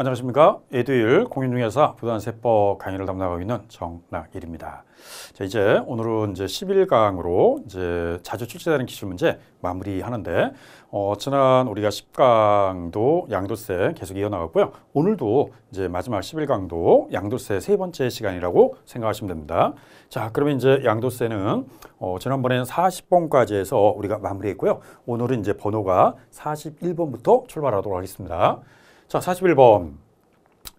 안녕하십니까. 에듀일 공인중개사 부산세법 강의를 담당하고 있는 정락일입니다. 자, 이제 오늘은 이제 11강으로 이제 자주 출제되는 기출 문제 마무리하는데, 어, 지난 우리가 10강도 양도세 계속 이어나갔고요. 오늘도 이제 마지막 11강도 양도세 세 번째 시간이라고 생각하시면 됩니다. 자, 그러면 이제 양도세는, 어, 지난번에는 40번까지 해서 우리가 마무리했고요. 오늘은 이제 번호가 41번부터 출발하도록 하겠습니다. 자, 41번.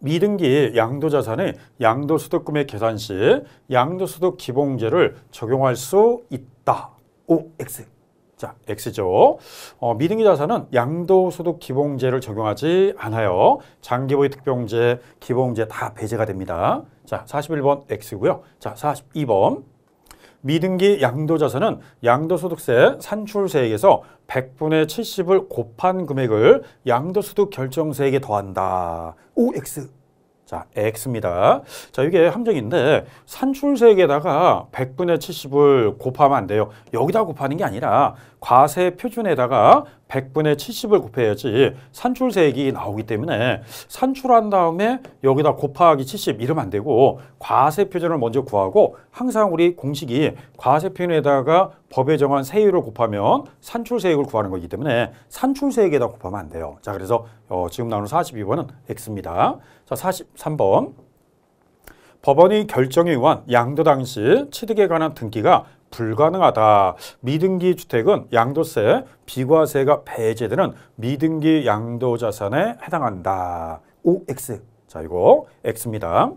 미등기 양도자산의 양도소득금액 계산 시 양도소득 기본제를 적용할 수 있다. 오, X. 자, X죠. 어, 미등기 자산은 양도소득 기본제를 적용하지 않아요. 장기보유 특병제, 기본제 다 배제가 됩니다. 자, 41번 X고요. 자, 42번. 미등기 양도자산은 양도소득세 산출세액에서 100분의 70을 곱한 금액을 양도소득 결정세액에 더한다. OX. 자, X입니다. 자, 이게 함정인데 산출세액에다가 100분의 70을 곱하면 안 돼요. 여기다 곱하는 게 아니라 과세 표준에다가 100분의 70을 곱해야지 산출세액이 나오기 때문에 산출한 다음에 여기다 곱하기 70 이러면 안 되고 과세 표준을 먼저 구하고 항상 우리 공식이 과세 표준에다가 법에 정한 세율을 곱하면 산출세액을 구하는 거기 때문에 산출세액에다 곱하면 안 돼요. 자 그래서 어, 지금 나오는 42번은 X입니다. 자 43번 법원의 결정에 의한 양도 당시 취득에 관한 등기가 불가능하다. 미등기 주택은 양도세, 비과세가 배제되는 미등기 양도자산에 해당한다. OX. 자, 이거 X입니다.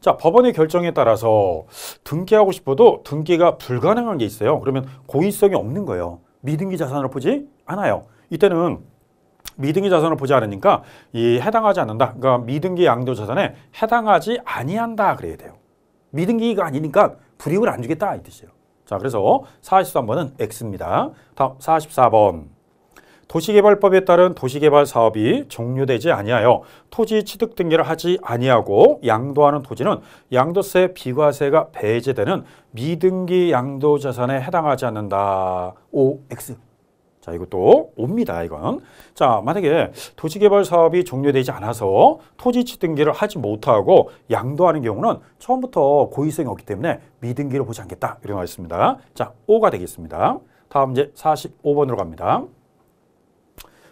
자, 법원의 결정에 따라서 등기하고 싶어도 등기가 불가능한 게 있어요. 그러면 고의성이 없는 거예요. 미등기 자산으로 보지 않아요. 이때는 미등기 자산을 보지 않으니까 이 해당하지 않는다. 그러니까 미등기 양도 자산에 해당하지 아니한다 그래야 돼요. 미등기가 아니니까 불이익을 안 주겠다 이 뜻이에요. 자, 그래서 43번은 X입니다. 다음 44번. 도시개발법에 따른 도시개발 사업이 종료되지 아니하여 토지 취득 등기를 하지 아니하고 양도하는 토지는 양도세 비과세가 배제되는 미등기 양도 자산에 해당하지 않는다. OX. 자, 이것도 옵니다, 이건. 자, 만약에 도시개발 사업이 종료되지 않아서 토지 취등기를 하지 못하고 양도하는 경우는 처음부터 고의성이 없기 때문에 미등기로 보지 않겠다. 이런 말씀입니다. 자, 5가 되겠습니다. 다음 이제 45번으로 갑니다.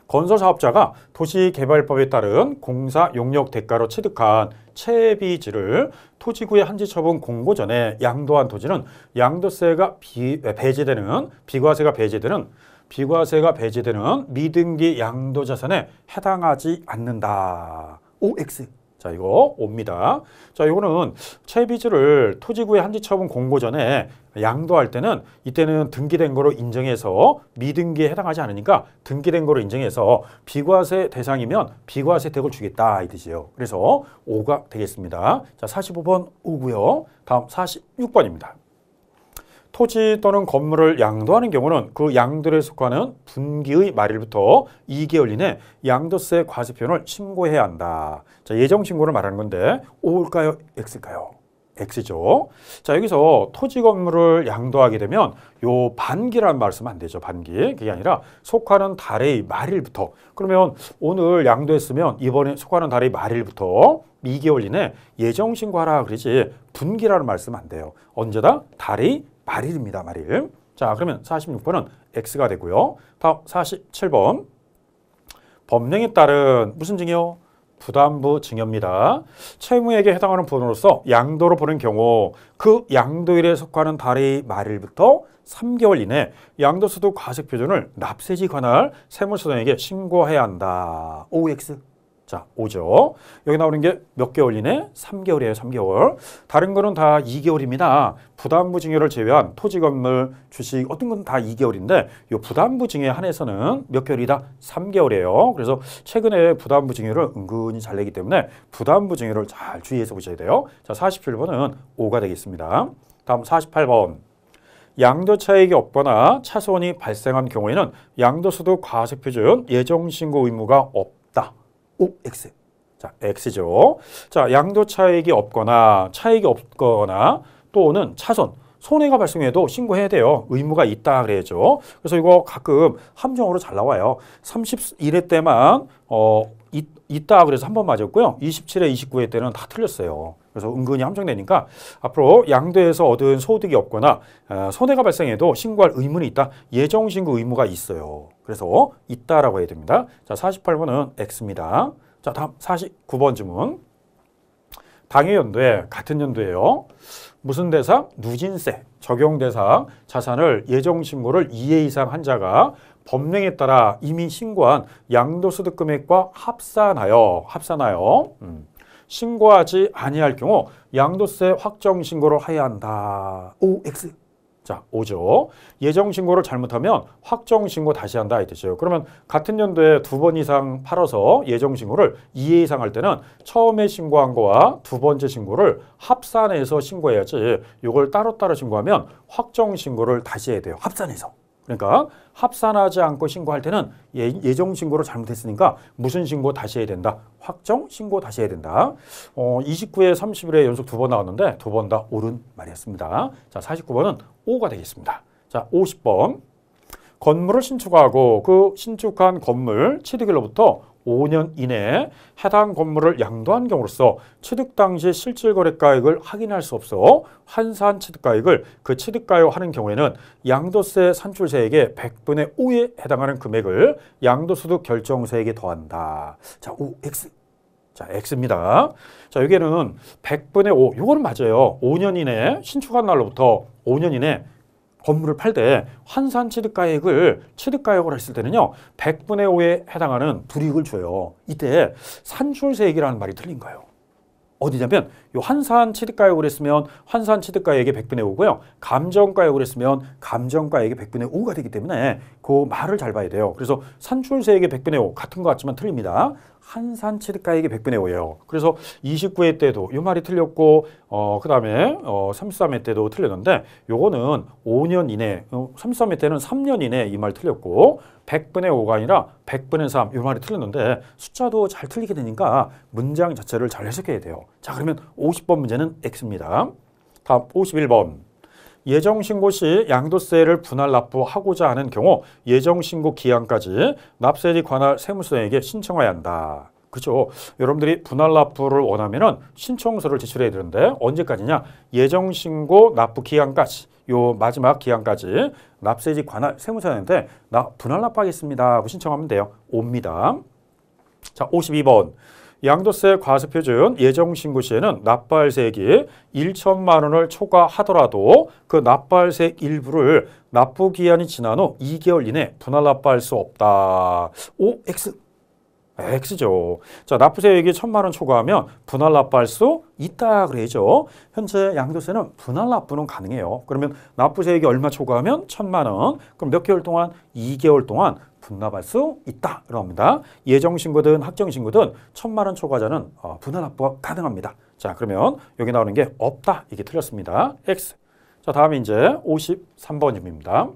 건설 사업자가 도시개발법에 따른 공사 용역 대가로 취득한 채비지를 토지구의 한지처분 공고 전에 양도한 토지는 양도세가 비, 배제되는 비과세가 배제되는 비과세가 배제되는 미등기 양도 자산에 해당하지 않는다. OX. 자, 이거 옵니다. 자, 이거는 채비지를토지구에 한지처분 공고 전에 양도할 때는 이때는 등기된 거로 인정해서 미등기에 해당하지 않으니까 등기된 거로 인정해서 비과세 대상이면 비과세 혜택을 주겠다 이 뜻이에요. 그래서 5가 되겠습니다. 자, 45번 5고요. 다음 46번입니다. 토지 또는 건물을 양도하는 경우는 그 양도에 속하는 분기의 말일부터 2개월 이내 양도세 과세표현을 신고해야 한다. 자, 예정 신고를 말하는 건데 O일까요? X일까요? X죠. 자, 여기서 토지 건물을 양도하게 되면 요 반기라는 말씀 안 되죠. 반기. 그게 아니라 속하는 달의 말일부터. 그러면 오늘 양도했으면 이번에 속하는 달의 말일부터 2개월 이내 예정 신고하라 그러지 분기라는 말씀 안 돼요. 언제다? 달이 마릴입니다. 마릴. 자, 그러면 46번은 X가 되고요. 다음 47번. 법령에 따른 무슨 증여? 부담부 증여입니다. 채무에게 해당하는 부 분으로서 양도로 보는 경우 그 양도일에 속하는 달의 말일부터 3개월 이내 양도소득 과세 표준을 납세지 관할 세무서장에게 신고해야 한다. OX. 자, 오죠 여기 나오는 게 몇 개월이네? 3개월이에요, 3개월. 다른 거는 다 2개월입니다. 부담부 증여를 제외한 토지 건물, 주식 어떤 건 다 2개월인데 이 부담부 증여에 한해서는 몇 개월이다? 3개월이에요. 그래서 최근에 부담부 증여를 은근히 잘 내기 때문에 부담부 증여를 잘 주의해서 보셔야 돼요. 자, 47번은 5가 되겠습니다. 다음 48번. 양도 차익이 없거나 차손이 발생한 경우에는 양도소득 과세 표준 예정 신고 의무가 없오 x. 자, x죠. 자, 양도 차익이 없거나 차익이 없거나 또는 차손 손해가 발생해도 신고해야 돼요. 의무가 있다 그래야죠. 그래서 이거 가끔 함정으로 잘 나와요. 31회 때만 어 있, 있다 그래서 한 번 맞았고요. 27회, 29회 때는 다 틀렸어요. 그래서 은근히 함정되니까 앞으로 양도에서 얻은 소득이 없거나 어, 손해가 발생해도 신고할 의무는 있다. 예정신고 의무가 있어요. 그래서 어, 있다라고 해야 됩니다. 자, 48번은 X입니다. 자, 다음 49번 지문 당해 연도에 같은 연도에요. 무슨 대상? 누진세, 적용 대상, 자산을 예정 신고를 2회 이상 한 자가 법령에 따라 이미 신고한 양도소득 금액과 합산하여 합산하여 음, 신고하지 아니할 경우 양도세 확정 신고를 해야 한다. OX 자, 오죠 예정 신고를 잘못하면 확정 신고 다시 한다 이 뜻이에요. 그러면 같은 연도에두 번 이상 팔아서 예정 신고를 이회 이상 할 때는 처음에 신고한 거와 두 번째 신고를 합산해서 신고해야지 이걸 따로따로 신고하면 확정 신고를 다시 해야 돼요. 합산해서. 그러니까 합산하지 않고 신고할 때는 예, 정 신고로 잘못했으니까 무슨 신고 다시 해야 된다. 확정 신고 다시 해야 된다. 어, 2 9회 30일에 연속 두 번 나왔는데 두 번 다 옳은 말이었습니다. 자, 49번은 O가 되겠습니다. 자, 50번. 건물을 신축하고 그 신축한 건물 취득일로부터 5년 이내에 해당 건물을 양도한 경우로서 취득 당시 실질 거래가액을 확인할 수 없어 환산 취득가액을 그 취득가요 하는 경우에는 양도세 산출세액의 100분의 5에 해당하는 금액을 양도소득 결정세액에 더한다. 자, 오 x 자, X입니다. 자, 여기에는 100분의 5, 이거는 맞아요. 5년 이내 에 신축한 날로부터 5년 이내 에 건물을 팔 때 환산 취득가액을 취득가액으로 했을 때는요. 100분의 5에 해당하는 불이익을 줘요. 이때 산출세액이라는 말이 틀린거예요 어디냐면 이 환산 취득가액으로 했으면 환산 취득가액의 100분의 5고요. 감정가액으로 했으면 감정가액의 100분의 5가 되기 때문에 그 말을 잘 봐야 돼요. 그래서 산출세액의 100분의 5 같은 것 같지만 틀립니다. 한산 칠가액이 100분의 5예요. 그래서 29회 때도 이 말이 틀렸고 어, 그 다음에 어, 33회 때도 틀렸는데 요거는 5년 이내, 어, 33회 때는 3년 이내 이말 틀렸고 100분의 5가 아니라 100분의 3 이 말이 틀렸는데 숫자도 잘 틀리게 되니까 문장 자체를 잘 해석해야 돼요. 자 그러면 50번 문제는 X입니다. 다음 51번 예정신고 시 양도세를 분할 납부하고자 하는 경우 예정신고 기한까지 납세지 관할 세무서에게 신청해야 한다. 그렇죠. 여러분들이 분할 납부를 원하면은 신청서를 제출해야 되는데 언제까지냐? 예정 신고 납부 기한까지. 요 마지막 기한까지 납세지 관할 세무사한테 나 분할 납부하겠습니다. 하고 신청하면 돼요. 옵니다. 자, 52번. 양도세 과세표준 예정 신고 시에는 납부할세액이 1천만 원을 초과하더라도 그납부할세액 일부를 납부 기한이 지난 후 2개월 이내 분할 납부할 수 없다. OX X죠. 자, 납부세액이 천만 원 초과하면 분할 납부할 수 있다 그래죠. 현재 양도세는 분할 납부는 가능해요. 그러면 납부세액이 얼마 초과하면 천만 원. 그럼 몇 개월 동안? 2개월 동안 분납할 수 있다. 이럽니다. 예정신고든 확정신고든 천만 원 초과자는 어, 분할 납부가 가능합니다. 자 그러면 여기 나오는 게 없다. 이게 틀렸습니다. X. 자 다음에 이제 53번입니다.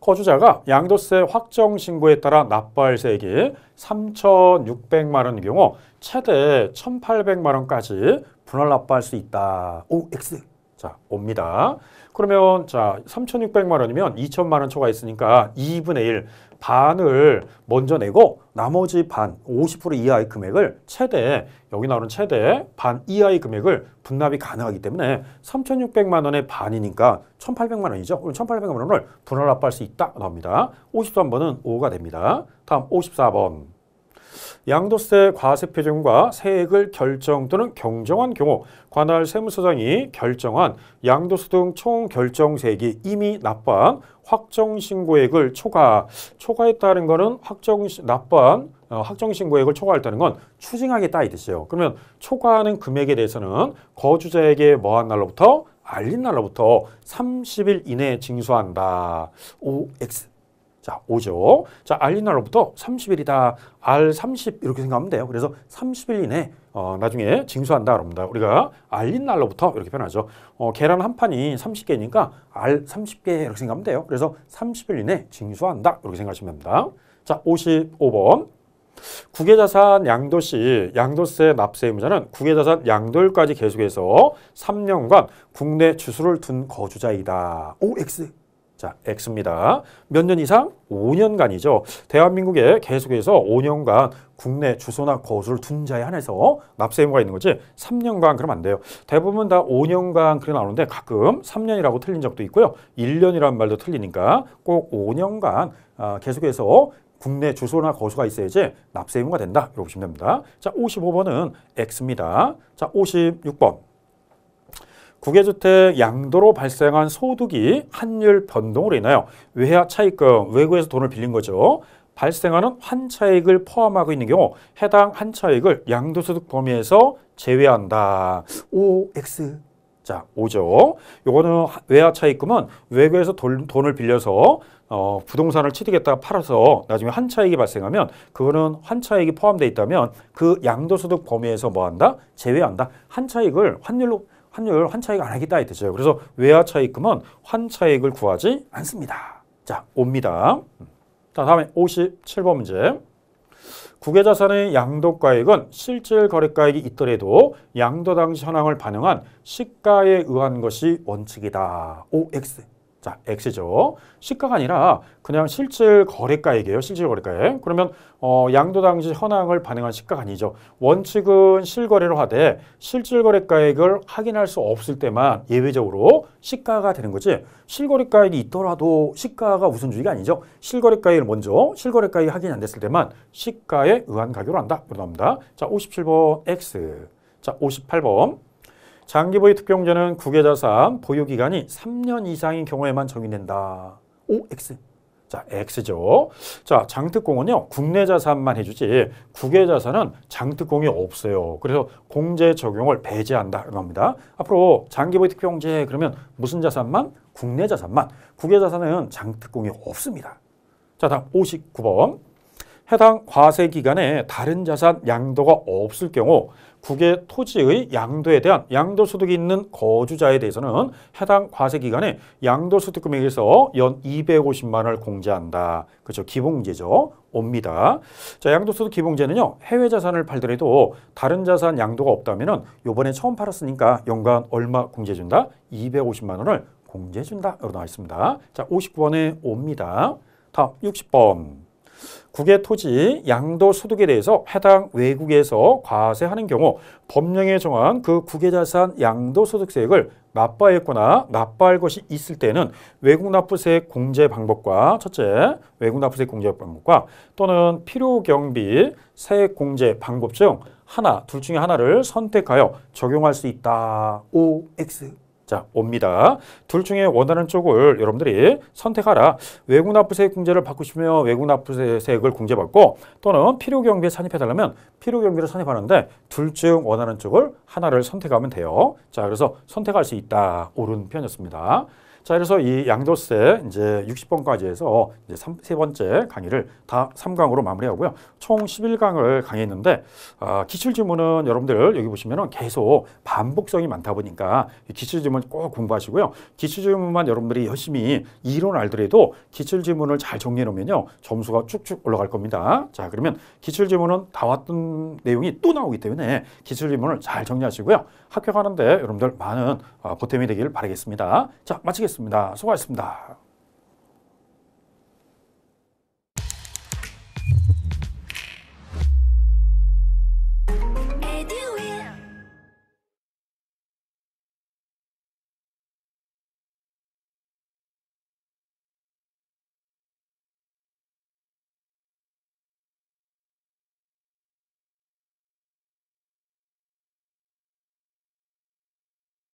거주자가 양도세 확정 신고에 따라 납부할 세액이 3,600만 원인 경우 최대 1,800만 원까지 분할 납부할 수 있다. 오, X. 자, 옵니다. 그러면 자 3,600만 원이면 2천만 원 초과 있으니까 2분의 1 반을 먼저 내고 나머지 반 50% 이하의 금액을 최대 여기 나오는 최대 반 이하의 금액을 분납이 가능하기 때문에 3,600만 원의 반이니까 1,800만 원이죠. 그럼 1,800만 원을 분할 납부할 수 있다 나옵니다. 53번은 5가 됩니다. 다음 54번 양도세 과세 표준과 세액을 결정 또는 경정한 경우 관할 세무서장이 결정한 양도세 등 총 결정세액이 이미 납부한 확정신고액을 초과, 초과했다는 것은 확정 납부한 어, 확정신고액을 초과했다는 건 추징하겠다 이 뜻이에요. 그러면 초과하는 금액에 대해서는 거주자에게 뭐한 날로부터 알린 날로부터 30일 이내에 징수한다. OX 자, 오죠 자, 알린 날로부터 30일이다. R30 이렇게 생각하면 돼요. 그래서 30일 이내 어, 나중에 징수한다 그럽니다. 우리가 알린 날로부터 이렇게 표현하죠. 어, 계란 한 판이 30개니까 알 30개 이렇게 생각하면 돼요. 그래서 30일 이내 징수한다. 이렇게 생각하시면 됩니다. 자, 55번. 국외자산 양도시 양도세 납세 의무자는 국외자산 양도일까지 계속해서 3년간 국내 주수를둔 거주자이다. OX 자, X입니다. 몇 년 이상? 5년간이죠. 대한민국에 계속해서 5년간 국내 주소나 거주를 둔 자에 한해서 납세 의무가 있는 거지 3년간 그러면안 돼요. 대부분 다 5년간 그래 나오는데 가끔 3년이라고 틀린 적도 있고요. 1년이라는 말도 틀리니까 꼭 5년간 아, 계속해서 국내 주소나 거주가 있어야지 납세 의무가 된다. 이렇게 보시면 됩니다. 자, 55번은 X입니다. 자, 56번. 국외주택 양도로 발생한 소득이 환율 변동으로 인하여 외화 차익금, 외국에서 돈을 빌린 거죠. 발생하는 환차익을 포함하고 있는 경우 해당 환차익을 양도소득 범위에서 제외한다. OX. 자, 오죠 요거는 외화 차익금은 외국에서 돈, 돈을 빌려서 어, 부동산을 취득했다가 팔아서 나중에 환차익이 발생하면 그거는 환차익이 포함되어 있다면 그 양도소득 범위에서 뭐 한다? 제외한다. 환차익을 환율로 환율 환차익 안 하겠다 이 뜻이에요. 그래서 외화 차익금은 환차익을 구하지 않습니다. 자, 옵니다. 음. 자, 다음에 57번 문제. 국외자산의 양도가액은 실질 거래가액이 있더라도 양도 당시 현황을 반영한 시가에 의한 것이 원칙이다. OX. 자, X죠. 시가가 아니라 그냥 실질 거래가액이에요. 실질 거래가액. 그러면 어, 양도 당시 현황을 반영한 시가가 아니죠. 원칙은 실거래로 하되 실질 거래가액을 확인할 수 없을 때만 예외적으로 시가가 되는 거지. 실거래가액이 있더라도 시가가 우선주의가 아니죠. 실거래가액을 먼저 실거래가액이 확인이 안 됐을 때만 시가에 의한 가격으로 한다. 그러합니다 자, 57번 X. 자, 58번 장기보유 특공제는 국외자산 보유기간이 3년 이상인 경우에만 적용된다. 오, X. 자, X죠. 자, 장특공은요, 국내 자산만 해주지, 국외 자산은 장특공이 없어요. 그래서 공제 적용을 배제한다. 이겁니다. 앞으로 장기보유 특경제 그러면 무슨 자산만? 국내 자산만. 국외 자산은 장특공이 없습니다. 자, 다음 59번. 해당 과세 기간에 다른 자산 양도가 없을 경우 국외 토지의 양도에 대한 양도소득이 있는 거주자에 대해서는 해당 과세기간에 양도소득금액에서 연 250만 원을 공제한다. 그렇죠. 기본제죠 옵니다. 자, 양도소득 기본제는요. 해외 자산을 팔더라도 다른 자산 양도가 없다면 은 요번에 처음 팔았으니까 연간 얼마 공제준다? 250만 원을 공제준다. 이렇게 나와 있습니다. 자, 59번에 옵니다. 다음 60번. 국외 토지 양도 소득에 대해서 해당 외국에서 과세하는 경우 법령에 정한 그 국외 자산 양도 소득세액을 납부했거나 납부할 것이 있을 때는 외국 납부세 공제 방법과 첫째 외국 납부세 공제 방법과 또는 필요 경비 세액 공제 방법 중 하나 둘 중에 하나를 선택하여 적용할 수 있다. OX 자, 옵니다. 둘 중에 원하는 쪽을 여러분들이 선택하라. 외국 납부세 액 공제를 받고 싶으면 외국 납부세액을 공제받고 또는 필요 경비에 산입해달라면 필요 경비를 산입하는데 둘 중 원하는 쪽을 하나를 선택하면 돼요. 자, 그래서 선택할 수 있다. 옳은 편이었습니다. 자, 그래서 이 양도세 이제 60번까지 해서 이제 3, 세 번째 강의를 다 3강으로 마무리하고요. 총 11강을 강의했는데 아, 기출 지문은 여러분들 여기 보시면은 계속 반복성이 많다 보니까 기출 지문 꼭 공부하시고요. 기출 지문만 여러분들이 열심히 이론 알더라도 기출 지문을 잘 정리해 놓으면요. 점수가 쭉쭉 올라갈 겁니다. 자, 그러면 기출 지문은 다 왔던 내용이 또 나오기 때문에 기출 지문을 잘 정리하시고요. 합격하는데 여러분들 많은 어, 보탬이 되길 바라겠습니다. 자, 마치겠습니다. 수고하셨습니다.